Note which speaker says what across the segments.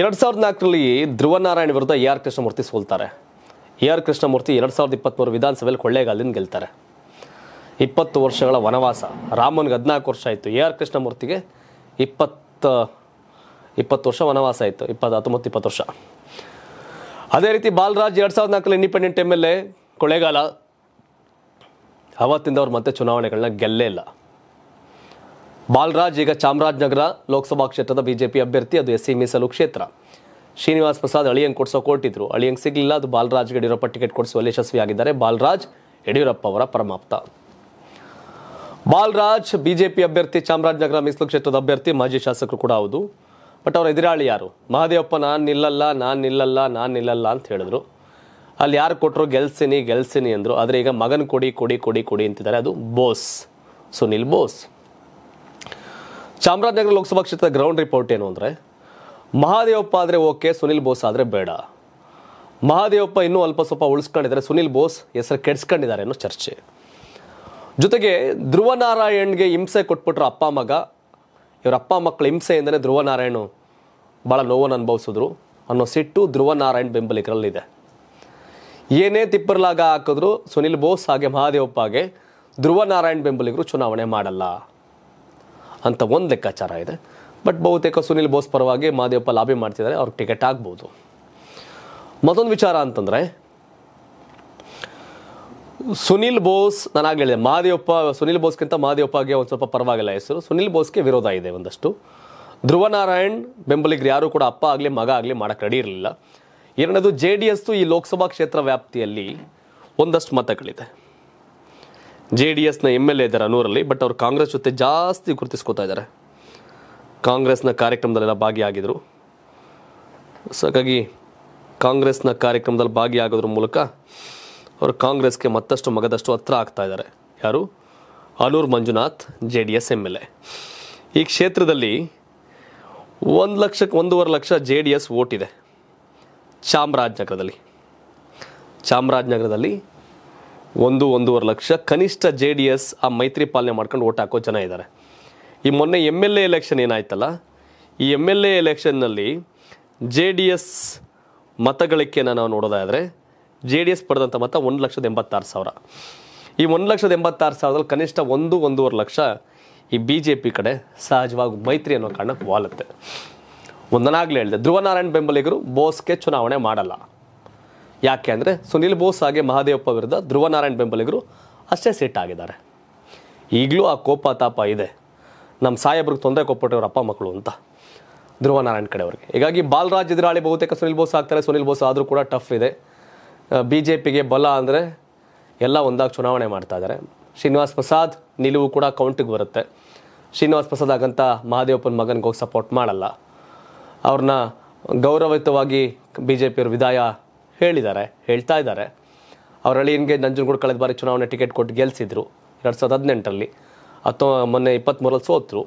Speaker 1: ಎರಡು ಸಾವಿರದ ನಾಲ್ಕರಲ್ಲಿ ಧ್ರುವನಾರಾಯಣ ವಿರುದ್ಧ ಎ ಆರ್ ಕೃಷ್ಣಮೂರ್ತಿ ಸೋಲ್ತಾರೆ ಎ ಆರ್ ಕೃಷ್ಣಮೂರ್ತಿ ಎರಡು ಸಾವಿರದ ಇಪ್ಪತ್ತ್ಮೂರು ವಿಧಾನಸಭೆಯಲ್ಲಿ ಕೊಳ್ಳೇಗಾಲದಿಂದ ಗೆಲ್ತಾರೆ ಇಪ್ಪತ್ತು ವರ್ಷಗಳ ವನವಾಸ ರಾಮನ್ಗೆ ಹದಿನಾಲ್ಕು ವರ್ಷ ಆಯಿತು ಎ ಆರ್ ಕೃಷ್ಣಮೂರ್ತಿಗೆ ಇಪ್ಪತ್ತು ಇಪ್ಪತ್ತು ವರ್ಷ ವನವಾಸ ಆಯಿತು ಇಪ್ಪತ್ತು ಹತ್ತೊಂಬತ್ತು ಇಪ್ಪತ್ತು ವರ್ಷ ಅದೇ ರೀತಿ ಬಾಲರಾಜ್ ಎರಡು ಸಾವಿರದ ನಾಲ್ಕರಲ್ಲಿ independent M L A Kollegal ಅವತ್ತಿಂದ ಅವ್ರು ಮತ್ತೆ ಚುನಾವಣೆಗಳನ್ನ ಗೆಲ್ಲೇ ಇಲ್ಲ ಬಾಲರಾಜ್ ಈಗ ಚಾಮರಾಜನಗರ ಲೋಕಸಭಾ ಕ್ಷೇತ್ರದ ಬಿಜೆಪಿ ಅಭ್ಯರ್ಥಿ ಅದು ಎಸ್ ಸಿ ಮೀಸಲು ಕ್ಷೇತ್ರ ಶ್ರೀನಿವಾಸ್ ಪ್ರಸಾದ್ ಅಳಿಯಂಗ್ ಕೊಡಿಸೋ ಕೊಟ್ಟಿದ್ರು ಅಳಿಯಂಗ್ ಸಿಗಲಿಲ್ಲ ಅದು ಬಾಲರಾಜ್ ಯಡಿಯೂರಪ್ಪ ಟಿಕೆಟ್ ಕೊಡಿಸುವಲ್ಲಿ ಯಶಸ್ವಿಯಾಗಿದ್ದಾರೆ ಬಾಲರಾಜ್ ಯಡಿಯೂರಪ್ಪ ಅವರ ಪರಮಾಪ್ತ ಬಾಲರಾಜ್ ಬಿಜೆಪಿ ಅಭ್ಯರ್ಥಿ ಚಾಮರಾಜನಗರ ಮೀಸಲು ಕ್ಷೇತ್ರದ ಅಭ್ಯರ್ಥಿ ಮಾಜಿ ಶಾಸಕರು ಕೂಡ ಹೌದು ಬಟ್ ಅವರ ಎದುರಾಳಿ ಯಾರು ಮಹಾದೇವಪ್ಪ ನಾನು ನಿಲ್ಲಲ್ಲ ನಾನು ನಿಲ್ಲಲ್ಲ ನಾನು ನಿಲ್ಲಲ್ಲ ಅಂತ ಹೇಳಿದ್ರು ಅಲ್ಲಿ ಯಾರು ಕೊಟ್ಟರು ಗೆಲ್ಸಿನಿ ಗೆಲ್ಸಿನಿ ಅಂದರು ಆದರೆ ಈಗ ಮಗನ ಕೊಡಿ ಕೊಡಿ ಕೊಡಿ ಕೊಡಿ ಅಂತಿದ್ದಾರೆ ಅದು ಬೋಸ್ ಸುನಿಲ್ ಬೋಸ್ ಚಾಮರಾಜನಗರ ಲೋಕಸಭಾ ಕ್ಷೇತ್ರದ ಗ್ರೌಂಡ್ ರಿಪೋರ್ಟ್ ಏನು ಅಂದರೆ ಮಹಾದೇವಪ್ಪ ಆದರೆ ಓಕೆ ಸುನಿಲ್ ಬೋಸ್ ಆದರೆ ಬೇಡ ಮಹಾದೇವಪ್ಪ ಇನ್ನೂ ಅಲ್ಪ ಸ್ವಲ್ಪ ಉಳಿಸ್ಕೊಂಡಿದ್ದಾರೆ ಸುನಿಲ್ ಬೋಸ್ ಹೆಸರು ಕೆಡಿಸ್ಕೊಂಡಿದ್ದಾರೆ ಅನ್ನೋ ಚರ್ಚೆ ಜೊತೆಗೆ ಧ್ರುವ ನಾರಾಯಣ್ಗೆ ಹಿಂಸೆ ಕೊಟ್ಬಿಟ್ರು ಅಪ್ಪ ಮಗ ಇವರ ಅಪ್ಪ ಮಕ್ಕಳ ಹಿಂಸೆಯಿಂದಲೇ ಧ್ರುವ ನಾರಾಯಣ ಭಾಳ ನೋವನ್ನು ಅನುಭವಿಸಿದ್ರು ಅನ್ನೋ ಸಿಟ್ಟು ಧ್ರುವ ನಾರಾಯಣ್ ಬೆಂಬಲಿಗರಲ್ಲಿದೆ ಏನೇ ತಿಪ್ಪರ್ಲಾಗ ಹಾಕಿದ್ರು ಸುನಿಲ್ ಬೋಸ್ ಹಾಗೆ ಮಹಾದೇವಪ್ಪಗೆ ಧ್ರುವ ನಾರಾಯಣ್ ಬೆಂಬಲಿಗರು ಚುನಾವಣೆ ಮಾಡಲ್ಲ ಅಂತ ಒಂದು ಲೆಕ್ಕಾಚಾರ ಇದೆ ಬಟ್ ಬಹುತೇಕ ಸುನಿಲ್ ಬೋಸ್ ಪರವಾಗಿ ಮಾದೇವಪ್ಪ ಲಾಬಿ ಮಾಡ್ತಿದ್ದಾರೆ ಅವ್ರಿಗೆ ಟಿಕೆಟ್ ಆಗ್ಬೋದು ಮತ್ತೊಂದು ವಿಚಾರ ಅಂತಂದರೆ ಸುನಿಲ್ ಬೋಸ್ ನಾನು ಆಗಲಿದೆ ಮಾದೇವಪ್ಪ ಸುನಿಲ್ ಬೋಸ್ಗಿಂತ ಮಾದೇವಪ್ಪಗೆ ಒಂದು ಸ್ವಲ್ಪ ಪರವಾಗಿಲ್ಲ ಹೆಸರು ಸುನಿಲ್ ಬೋಸ್ಗೆ ವಿರೋಧ ಇದೆ ಒಂದಷ್ಟು ಧ್ರುವನಾರಾಯಣ್ ಬೆಂಬಲಿಗರು ಯಾರೂ ಕೂಡ ಅಪ್ಪ ಆಗಲಿ ಮಗ ಆಗಲಿ ಮಾಡೋಕ್ಕೆ ರೆಡಿ ಇರಲಿಲ್ಲ ಎರಡನೇದು ಜೆ ಡಿ ಎಸ್ದು ಈ ಲೋಕಸಭಾ ಕ್ಷೇತ್ರ ವ್ಯಾಪ್ತಿಯಲ್ಲಿ ಒಂದಷ್ಟು ಮತಗಳಿದೆ ಜೆ ಡಿ ಎಸ್ನ ಎಮ್ ಎಲ್ ಎ ಇದ್ದಾರೆ ಅನೂರಲ್ಲಿ ಬಟ್ ಅವರು ಕಾಂಗ್ರೆಸ್ ಜೊತೆ ಜಾಸ್ತಿ ಗುರುತಿಸ್ಕೋತಾ ಇದ್ದಾರೆ ಕಾಂಗ್ರೆಸ್ನ ಕಾರ್ಯಕ್ರಮದಲ್ಲೆಲ್ಲ ಭಾಗಿಯಾಗಿದ್ದರು ಸೊ ಹಾಗಾಗಿ ಕಾಂಗ್ರೆಸ್ನ ಕಾರ್ಯಕ್ರಮದಲ್ಲಿ ಭಾಗಿಯಾಗೋದ್ರ ಮೂಲಕ ಅವರು ಕಾಂಗ್ರೆಸ್ಗೆ ಮತ್ತಷ್ಟು ಮಗದಷ್ಟು ಹತ್ರ ಆಗ್ತಾ ಇದ್ದಾರೆ ಯಾರು Anur Manjunath J D S M L A ಈ ಕ್ಷೇತ್ರದಲ್ಲಿ ಒಂದು ಲಕ್ಷಕ್ಕೆ ಒಂದೂವರೆ ಲಕ್ಷ ಜೆ ಡಿ ಎಸ್ ಓಟಿದೆ ಚಾಮರಾಜನಗರದಲ್ಲಿ ಚಾಮರಾಜನಗರದಲ್ಲಿ ಒಂದು ಒಂದೂವರೆ ಲಕ್ಷ ಕನಿಷ್ಠ ಜೆ ಡಿ ಎಸ್ ಆ ಮೈತ್ರಿ ಪಾಲನೆ ಮಾಡ್ಕೊಂಡು ಓಟ್ ಹಾಕೋ ಜನ ಇದ್ದಾರೆ ಈ ಮೊನ್ನೆ ಎಮ್ ಎಲ್ ಎ ಎಲೆಕ್ಷನ್ ಏನಾಯ್ತಲ್ಲ ಈ ಎಮ್ ಎಲ್ ಎ ಎಲೆಕ್ಷನ್ನಲ್ಲಿ ಜೆ ಡಿ ಎಸ್ ಮತಗಳಿಕೆಯನ್ನು ನಾವು ನೋಡೋದಾದರೆ ಜೆ ಡಿ ಎಸ್ ಪಡೆದಂಥ ಮತ ಒಂದು ಲಕ್ಷದ ಎಂಬತ್ತಾರು ಸಾವಿರ ಈ ಒಂದು ಲಕ್ಷದ ಎಂಬತ್ತಾರು ಸಾವಿರದಲ್ಲಿ ಕನಿಷ್ಠ ಒಂದು ಒಂದೂವರೆ ಲಕ್ಷ ಈ ಬಿ ಜೆ ಪಿ ಕಡೆ ಸಹಜವಾಗಿ ಮೈತ್ರಿ ಅನ್ನೋ ಕಾರಣಕ್ಕೆ ವಾಲುತ್ತೆ ಒಂದನಾಗಲೇ ಹೇಳಿದೆ ಧ್ರುವನಾರಾಯಣ ಬೆಂಬಲಿಗರು ಬೋಸ್ಗೆ ಚುನಾವಣೆ ಮಾಡಲ್ಲ ಯಾಕೆ ಅಂದರೆ ಸುನಿಲ್ ಬೋಸ್ ಹಾಗೆ ಮಹಾದೇವಪ್ಪ ವಿರುದ್ಧ ಧ್ರುವನಾರಾಯಣ್ ಬೆಂಬಲಿಗರು ಅಷ್ಟೇ ಸೆಟ್ ಆಗಿದ್ದಾರೆ ಈಗಲೂ ಆ ಕೋಪ ತಾಪ ಇದೆ ನಮ್ಮ ಸಾಹೇಬ್ರಿಗೆ ತೊಂದರೆ ಕೊಟ್ಬಿಟ್ಟವ್ರ ಅಪ್ಪ ಮಕ್ಕಳು ಅಂತ ಧ್ರುವನಾರಾಯಣ್ ಕಡೆಯವ್ರಿಗೆ ಹೀಗಾಗಿ ಬಾಲರಾಜ್ ಎದುರಾಳಿ ಬಹುತೇಕ ಸುನಿಲ್ ಬೋಸ್ ಆಗ್ತಾರೆ ಸುನಿಲ್ ಬೋಸ್ ಆದರೂ ಕೂಡ ಟಫ್ ಇದೆ ಬಿ ಜೆ ಪಿಗೆ ಬಲ ಅಂದರೆ ಎಲ್ಲ ಒಂದಾಗಿ ಚುನಾವಣೆ ಮಾಡ್ತಾ ಇದ್ದಾರೆ ಶ್ರೀನಿವಾಸ್ ಪ್ರಸಾದ್ ನಿಲುವು ಕೂಡ ಕೌಂಟಿಗೆ ಬರುತ್ತೆ ಶ್ರೀನಿವಾಸ್ ಪ್ರಸಾದ್ ಆಗಂತ ಮಹಾದೇವಪ್ಪನ ಮಗನಿಗೆ ಹೋಗಿ ಸಪೋರ್ಟ್ ಮಾಡಲ್ಲ ಅವ್ರನ್ನ ಗೌರವಯುತವಾಗಿ ಬಿ ಜೆ ಪಿಯವ್ರ ವಿದಾಯ ಹೇಳಿದ್ದಾರೆ ಹೇಳ್ತಾ ಇದ್ದಾರೆ ಅವ್ರ ಹಿಂಗೆ ನಂಜನಗೂಡು ಕಳೆದ ಬಾರಿ ಚುನಾವಣೆ ಟಿಕೆಟ್ ಕೊಟ್ಟು ಗೆಲ್ಲಿಸಿದ್ರು ಎರಡು ಸಾವಿರದ ಹದಿನೆಂಟರಲ್ಲಿ ಅಥವಾ ಮೊನ್ನೆ ಇಪ್ಪತ್ತ್ಮೂರಲ್ಲಿ ಸೋತರು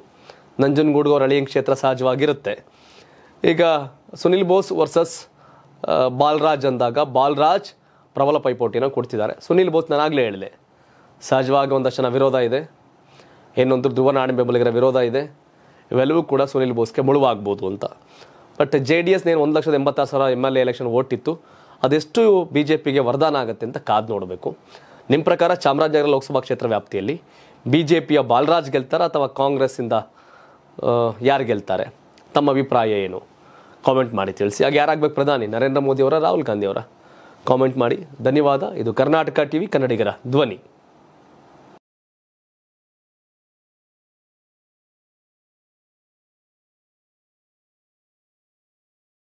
Speaker 1: ನಂಜನಗೂಡಿಗೆ ಅವ್ರ ಅಳಿಯನ್ ಕ್ಷೇತ್ರ ಸಹಜವಾಗಿರುತ್ತೆ ಈಗ ಸುನಿಲ್ ಬೋಸ್ ವರ್ಸಸ್ ಬಾಲರಾಜ್ ಅಂದಾಗ ಬಾಲರಾಜ್ ಪ್ರಬಲ ಪೈಪೋಟಿನ ಕೊಡ್ತಿದ್ದಾರೆ ಸುನಿಲ್ ಬೋಸ್ ನಾನಾಗಲೇ ಹೇಳಿದೆ ಸಹಜವಾಗಿ ಒಂದಷ್ಟು ವಿರೋಧ ಇದೆ ಏನೊಂದು ನಾಡಿನ ಬೆಂಬಲಿಗರ ವಿರೋಧ ಇದೆ ಇವೆಲ್ಲವೂ ಕೂಡ ಸುನಿಲ್ ಬೋಸ್ಗೆ ಮುಳುವಾಗ್ಬೋದು ಅಂತ ಬಟ್ ಜೆ ಡಿ ಎಸ್ನೇನು ಒಂದು ಲಕ್ಷದ ಎಂಬತ್ತಾರು ಸಾವಿರ ಎಮ್ ಎಲ್ ಎ ಎಲೆಕ್ಷನ್ ಓಟಿತ್ತು ಅದೆಷ್ಟು ಬಿ ಜೆ ಪಿಗೆ ವರದಾನ ಆಗುತ್ತೆ ಅಂತ ಕಾದು ನೋಡಬೇಕು ನಿಮ್ಮ ಪ್ರಕಾರ ಚಾಮರಾಜನಗರ ಲೋಕಸಭಾ ಕ್ಷೇತ್ರ ವ್ಯಾಪ್ತಿಯಲ್ಲಿ ಬಿ ಜೆ ಪಿಯ ಬಾಲರಾಜ್ ಗೆಲ್ತಾರ ಅಥವಾ ಕಾಂಗ್ರೆಸ್ಸಿಂದ ಯಾರು ಗೆಲ್ತಾರೆ ತಮ್ಮ ಅಭಿಪ್ರಾಯ ಏನು ಕಾಮೆಂಟ್ ಮಾಡಿ ತಿಳಿಸಿ ಆಗ ಯಾರಾಗಬೇಕು ಪ್ರಧಾನಿ ನರೇಂದ್ರ ಮೋದಿಯವರ ರಾಹುಲ್ ಗಾಂಧಿಯವರ ಕಾಮೆಂಟ್ ಮಾಡಿ ಧನ್ಯವಾದ ಇದು ಕರ್ನಾಟಕ ಟಿ ವಿ ಕನ್ನಡಿಗರ ಧ್ವನಿ